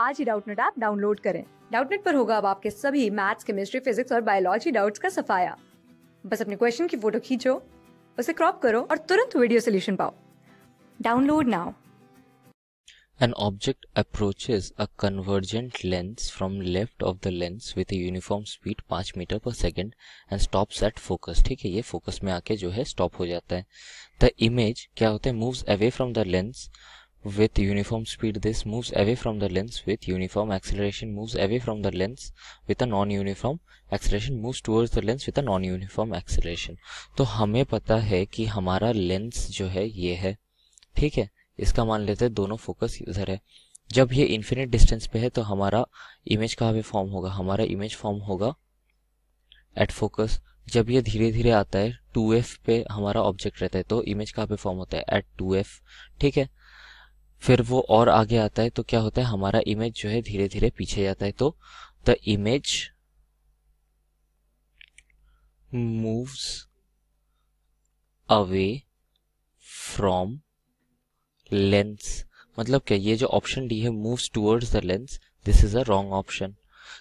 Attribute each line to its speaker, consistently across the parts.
Speaker 1: आज ही Doubtnut app download करें डाउटनेट पर होगा अब आपके सभी मैथ्स केमिस्ट्री फिजिक्स और बायोलॉजी डाउट्स का सफाया बस अपने क्वेश्चन की फोटो खींचो उसे क्रॉप करो और तुरंत वीडियो सोल्यूशन पाओ download now
Speaker 2: An object approaches a convergent lens from left of the lens with a uniform speed 5 meter per second and stops at focus ठीक है ये focus में आके जो है stop हो जाता है The image क्या होता है moves away from the lens with uniform speed this moves away from the lens with uniform acceleration moves away from the lens with a non-uniform acceleration moves towards the lens with a non-uniform acceleration तो हमें पता है कि हमारा lens जो है ये है ठीक है इसका मान लेते हैं दोनों फोकस इधर है जब ये इन्फिनिट डिस्टेंस पे है तो हमारा इमेज कहाँ पे फॉर्म होगा हमारा इमेज फॉर्म होगा एट फोकस जब ये धीरे धीरे आता है 2f एफ पे हमारा ऑब्जेक्ट रहता है तो इमेज कहाँ पे फॉर्म होता है एट टू एफ ठीक है फिर वो और आगे आता है तो क्या होता है हमारा इमेज जो है धीरे धीरे पीछे जाता है तो the image moves away from lens मतलब क्या ये जो ऑप्शन डी है moves towards the lens this is a wrong option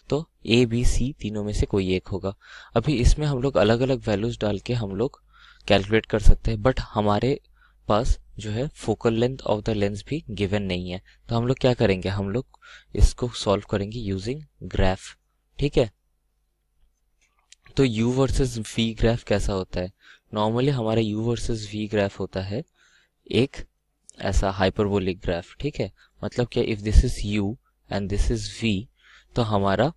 Speaker 2: तो ए बी सी तीनों में से कोई एक होगा अभी इसमें हम लोग अलग अलग वैल्यूज डाल के हम लोग कैलकुलेट कर सकते हैं बट हमारे पास जो है focal length of the lens भी गिवन नहीं है तो हम लोग क्या करेंगे हम लोग इसको सॉल्व करेंगे यूजिंग ग्राफ ठीक है तो u वर्सेस v ग्राफ कैसा होता है नॉर्मली हमारा u वर्सेस v ग्राफ होता है एक ऐसा हाइपरबोलिक ग्राफ ठीक है मतलब क्या if this is u and this is v तो हमारा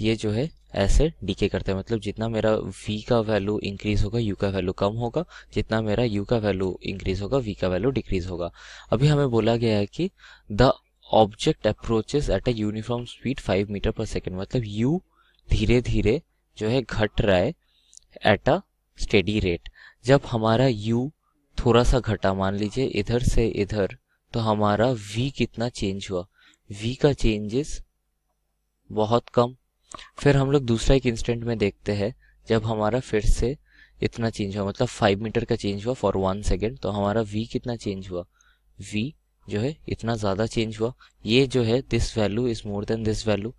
Speaker 2: ये जो है ऐसे डीके करते हैं मतलब जितना मेरा वी का वैल्यू इंक्रीज होगा यू का वैल्यू कम होगा जितना मेरा यू का वैल्यू इंक्रीज होगा वी का वैल्यू डिक्रीज होगा अभी हमें बोला गया है कि the object approaches at a uniform speed five metre per second मतलब यू धीरे धीरे जो है घट रहा है एट अ स्टेडी रेट जब हमारा यू थोड़ा सा घटा मान लीजिए इधर से इधर तो हमारा वी कितना चेंज हुआ वी का चेंजेस बहुत कम फिर हम लोग दूसरा एक इंस्टेंट में देखते हैं जब हमारा फिर से इतना चेंज हुआ मतलब फाइव मीटर का चेंज हुआ फॉर वन सेकेंड तो हमारा वी कितना चेंज हुआ वी जो है इतना ज़्यादा चेंज हुआ ये जो है this value is more than this value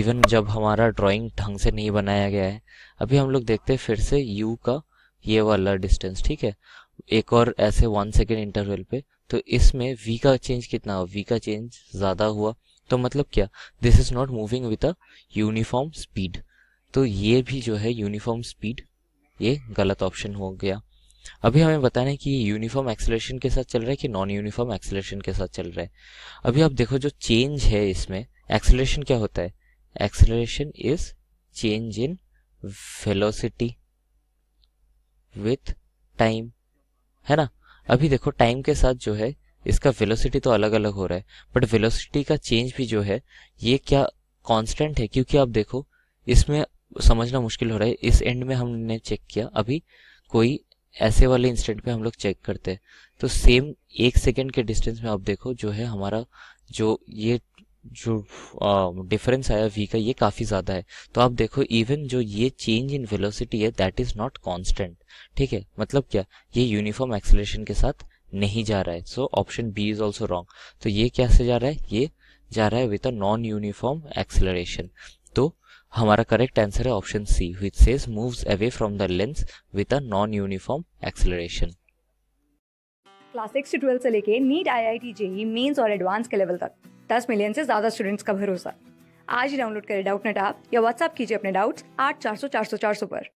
Speaker 2: even जब हमारा ड्राइंग ढंग से नहीं बनाया गया है अभी हम लोग देखते हैं फिर से यू का ये वाला डिस्टेंस ठीक है एक और ऐसे वन सेकेंड इंटरवल पे तो इसमें वी का चेंज कितना हुआ वी का चेंज ज़्यादा हुआ तो मतलब क्या this is not moving with a uniform speed तो ये भी जो है यूनिफॉर्म स्पीड ये गलत ऑप्शन हो गया अभी हमें बताना है कि ये यूनिफॉर्म एक्सेलरेशन के साथ चल रहा है कि नॉन यूनिफॉर्म एक्सेलरेशन के साथ चल रहा है अभी आप देखो जो चेंज है इसमें एक्सेलरेशन क्या होता है acceleration is change in velocity with time है ना अभी देखो टाइम के साथ जो है इसका वेलोसिटी तो अलग अलग हो रहा है बट वेलोसिटी का चेंज भी जो है ये क्या कांस्टेंट है क्योंकि आप देखो इसमें समझना मुश्किल हो रहा है इस एंड में हमने चेक किया अभी कोई ऐसे वाले इंस्टेंट पे हम लोग चेक करते हैं तो सेम एक सेकेंड के डिस्टेंस में आप देखो जो है हमारा जो ये जो डिफरेंस आया वी का ये काफ़ी ज़्यादा है तो आप देखो इवन जो ये चेंज इन वेलोसिटी है दैट इज़ नॉट कांस्टेंट ठीक है मतलब क्या ये यूनिफॉर्म एक्सलेशन के साथ नहीं जा रहा है so option B is also wrong तो ये कैसे जा रहा है ये जा रहा है with a non uniform acceleration तो हमारा करेक्ट आंसर है option C which says moves away from the lens with a non uniform acceleration
Speaker 1: class six से ट्वेल्थ से लेके NEET I I T JEE mains और एडवांस के level तक दस मिलियन से ज्यादा स्टूडेंट्स का भरोसा आज ही डाउनलोड करें डाउट नेट आप या व्हाट्सएप कीजिए अपने डाउट्स आठ चार सौ चार सौ चार सौ पर